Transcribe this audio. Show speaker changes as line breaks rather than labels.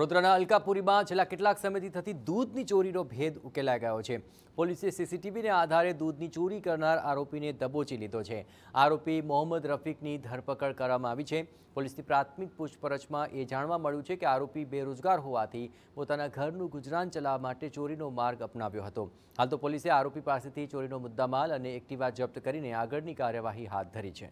રોત્રના અલકાપુરીમાં જિલ્લા કેટલાક સમયથી થતી દૂધની ચોરીનો ભેદ ઉકેલા ગયો છે પોલીસ એ સીસીટીવી ના આધારે દૂધની ચોરી કરનાર આરોપીને દબોચી લીધો છે આરોપી મોહમ્મદ रफीકની ધરપકડ કરવામાં આવી છે પોલીસની પ્રાથમિક પૂછપરછમાં એ જાણવા મળ્યું છે કે આરોપી બેરોજગાર હોવાથી પોતાનું ઘરનું ગુજરાન ચલાવવા માટે ચોરીનો માર્ગ અપનાવ્યો હતો હાલ તો પોલીસે આરોપી પાસેથી ચોરીનો મુદ્દામાલ અને એક્ટിവા જપ્ત કરીને આગળની કાર્યવાહી હાથ ધરી છે